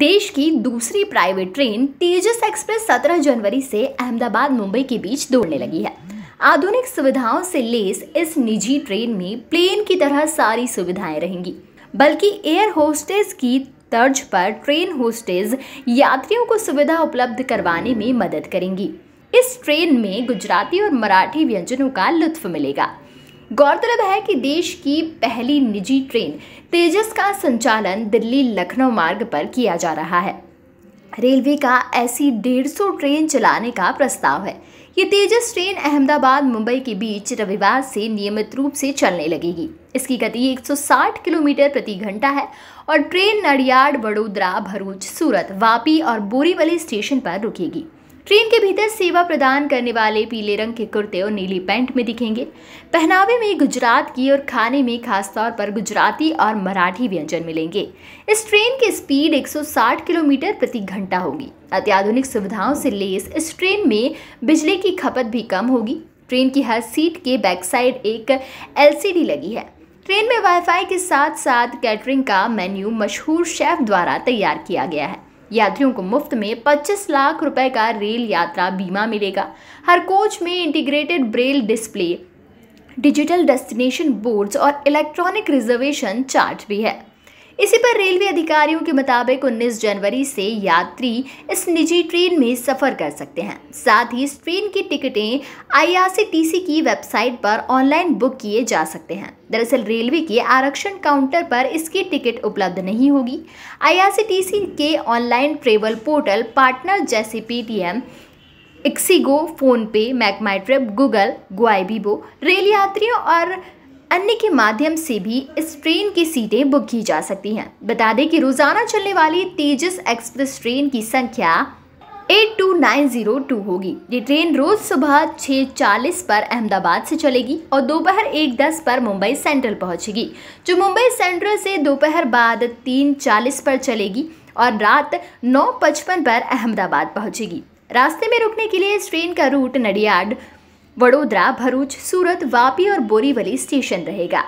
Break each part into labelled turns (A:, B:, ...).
A: देश की दूसरी प्राइवेट ट्रेन तेजस एक्सप्रेस 17 जनवरी से अहमदाबाद मुंबई के बीच दौड़ने लगी है आधुनिक सुविधाओं से लेस इस निजी ट्रेन में प्लेन की तरह सारी सुविधाएं रहेंगी बल्कि एयर होस्टेस की तर्ज पर ट्रेन होस्टेज यात्रियों को सुविधा उपलब्ध करवाने में मदद करेंगी इस ट्रेन में गुजराती और मराठी व्यंजनों का लुत्फ मिलेगा गौरतलब है कि देश की पहली निजी ट्रेन तेजस का संचालन दिल्ली लखनऊ मार्ग पर किया जा रहा है रेलवे का ऐसी 150 ट्रेन चलाने का प्रस्ताव है ये तेजस ट्रेन अहमदाबाद मुंबई के बीच रविवार से नियमित रूप से चलने लगेगी इसकी गति 160 किलोमीटर प्रति घंटा है और ट्रेन नडियाड वडोदरा भरूच सूरत वापी और बोरीवली स्टेशन पर रुकेगी ट्रेन के भीतर सेवा प्रदान करने वाले पीले रंग के कुर्ते और नीली पैंट में दिखेंगे पहनावे में गुजरात की और खाने में खासतौर पर गुजराती और मराठी व्यंजन मिलेंगे इस ट्रेन की स्पीड 160 किलोमीटर प्रति घंटा होगी अत्याधुनिक सुविधाओं से लेस इस ट्रेन में बिजली की खपत भी कम होगी ट्रेन की हर सीट के बैक साइड एक एलसीडी लगी है ट्रेन में वाईफाई के साथ साथ कैटरिंग का मेन्यू मशहूर शेफ द्वारा तैयार किया गया है यात्रियों को मुफ्त में 25 लाख रुपए का रेल यात्रा बीमा मिलेगा हर कोच में integrated braille display digital destination boards और इलेक्ट्रॉनिक रिजर्वेशन चार्ट भी है इसी पर रेलवे अधिकारियों के मुताबिक 19 जनवरी से यात्री इस निजी ट्रेन में सफ़र कर सकते हैं साथ ही इस ट्रेन की टिकटें आई की वेबसाइट पर ऑनलाइन बुक किए जा सकते हैं दरअसल रेलवे के आरक्षण काउंटर पर इसकी टिकट उपलब्ध नहीं होगी आई के ऑनलाइन ट्रेवल पोर्टल पार्टनर जैसे Paytm ixigo PhonePe MakeMyTrip Google Goibibo rail यात्रियों और अन्य के माध्यम से भी इस ट्रेन की सीटें बुक की जा सकती हैं बता दें कि रोज़ाना चलने वाली तेजस एक्सप्रेस ट्रेन की संख्या 82902 होगी ये ट्रेन रोज सुबह 6:40 पर अहमदाबाद से चलेगी और दोपहर 1:10 पर मुंबई सेंट्रल पहुंचेगी जो मुंबई सेंट्रल से दोपहर बाद 3:40 पर चलेगी और रात 9:55 पर अहमदाबाद पहुंचेगी रास्ते में रुकने के लिए इस ट्रेन का रूट नडियाड वडोदरा भरूच सूरत वापी और बोरीवली स्टेशन रहेगा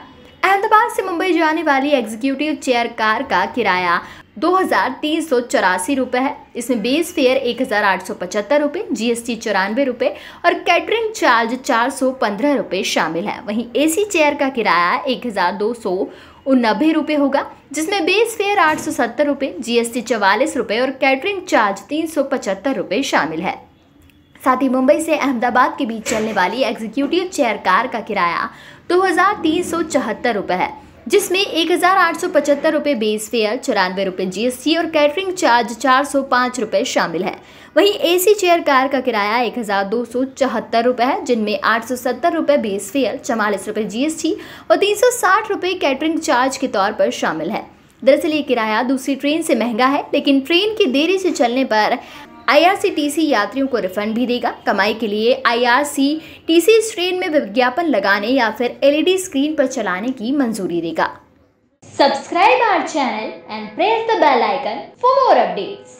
A: अहमदाबाद से मुंबई जाने वाली एग्जीक्यूटिव चेयर कार का किराया दो हजार तीन सौ चौरासी रुपये है इसमें बेस फेयर एक हज़ार आठ सौ पचहत्तर जीएसटी चौरानवे रुपये और कैटरिंग चार्ज चार सौ पंद्रह रुपये शामिल है वहीं एसी चेयर का किराया एक हज़ार दो सौ नब्बे रुपये होगा जिसमें बेस फेयर आठ सौ सत्तर रुपये जी एस टी चवालीस रुपये और कैटरिंग चार्ज तीन सौ पचहत्तर रुपये शामिल है साथ ही मुंबई से अहमदाबाद के बीच चलने वाली एग्जीक्यूटिव चेयर कार का किराया दो हज़ार है जिसमें एक हज़ार बेस फेयर चौरानवे रुपये जी और कैटरिंग चार्ज चार सौ शामिल है वहीं एसी चेयर कार का किराया एक हज़ार है जिनमें आठ सौ बेस फेयर चवालीस रुपये जी और तीन सौ कैटरिंग चार्ज के तौर पर शामिल है दरअसल ये किराया दूसरी ट्रेन से महंगा है लेकिन ट्रेन की देरी से चलने पर आईआरसीटीसी यात्रियों को रिफंड भी देगा कमाई के लिए आईआरसीटीसी इस ट्रेन में विज्ञापन लगाने या फिर एलईडी स्क्रीन e पर चलाने की मंजूरी देगा
B: subscribe our channel
A: and press the bell icon for more updates